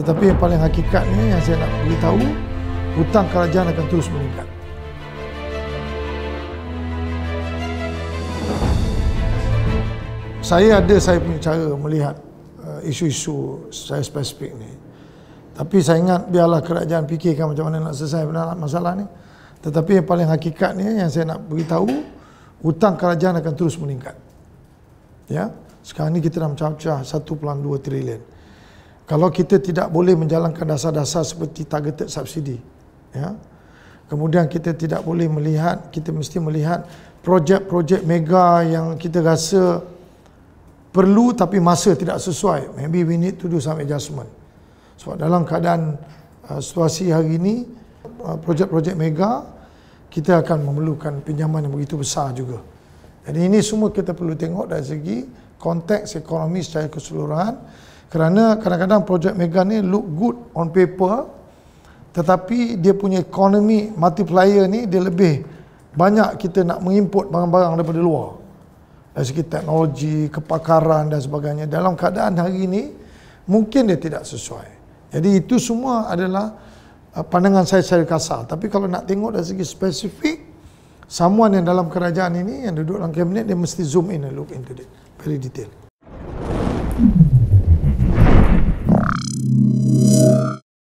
Tetapi yang paling hakikatnya yang saya nak beritahu, hutang kerajaan akan terus meningkat. Saya ada saya punya cara melihat uh, isu-isu saya spesifik ni. Tapi saya ingat biarlah kerajaan fikirkan macam mana nak selesai masalah ni. Tetapi yang paling hakikatnya yang saya nak beritahu, hutang kerajaan akan terus meningkat. Ya. Sekarang ni kita dah mencapai 1.2 trilion kalau kita tidak boleh menjalankan dasar-dasar seperti targeted subsidi ya kemudian kita tidak boleh melihat kita mesti melihat projek-projek mega yang kita rasa perlu tapi masa tidak sesuai maybe we need to do some adjustment sebab so, dalam keadaan uh, situasi hari ini uh, projek-projek mega kita akan memerlukan pinjaman yang begitu besar juga jadi ini semua kita perlu tengok dari segi konteks ekonomi secara keseluruhan kerana kadang-kadang projek mega ni look good on paper tetapi dia punya ekonomi multiplier ni dia lebih banyak kita nak mengimport barang-barang daripada luar. Dari segi teknologi, kepakaran dan sebagainya. Dalam keadaan hari ini, mungkin dia tidak sesuai. Jadi itu semua adalah uh, pandangan saya secara kasar. Tapi kalau nak tengok dari segi spesifik, someone yang dalam kerajaan ini, yang duduk dalam kabinet, dia mesti zoom in and look into it. Very detail.